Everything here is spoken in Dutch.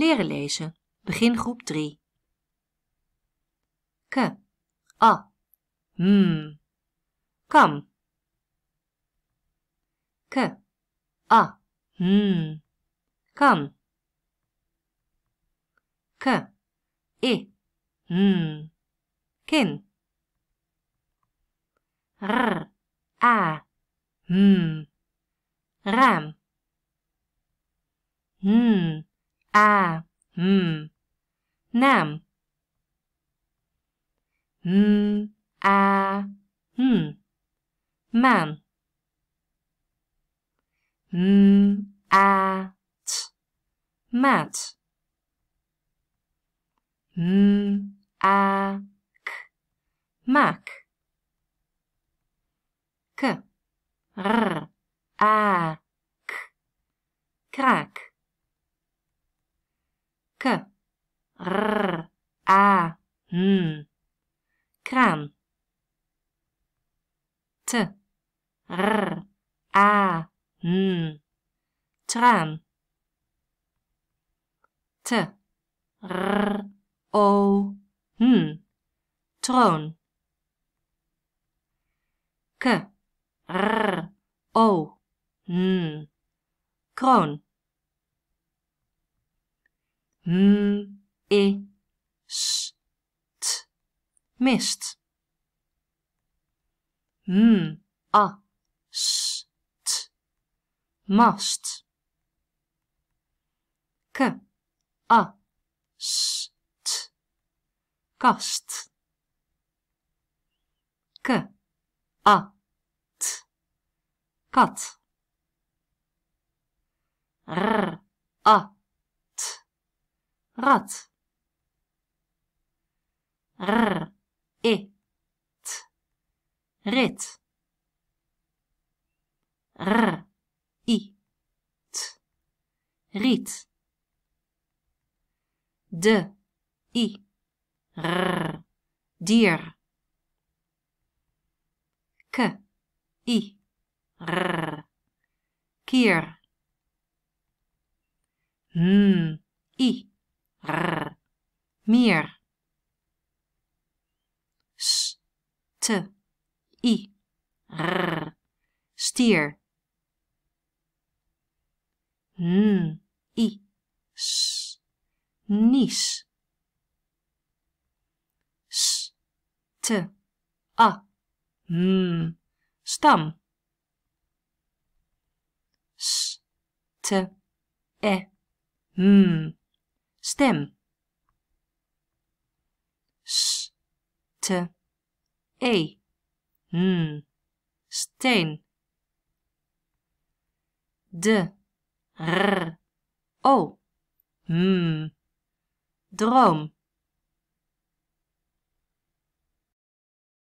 Leren lezen. Begin groep 3. K. A. Hmm. Kam. K. A. Hmm. Kan. K. I. E. Hmm. Kin. R. A. Hmm. Raam. Hmm. А. М. Нам. М. А. М. Man. M. A. T. Mat. M. Hmm. A. K. Mac. K. R. A. K. Crack. K. R. A. N. Kraan. T. R. A. N. Traan. T. R. O. N. Troon. K. R. O. N. M, I, S, T, mist. M, A, S, T, mast. K, A, S, T, kast. K, A, T, kat. R, rat. R, i, t, rit. R, i, t, riet. De, i, r, dier. K, i, r, kier. m, i, R, meer. S, t i, r, stier. N, i, s, nies. S, t a, m, hmm. stam. S, t e, m hmm stem. S, t, e, n, hmm. steen. De, r, o, m, hmm. droom.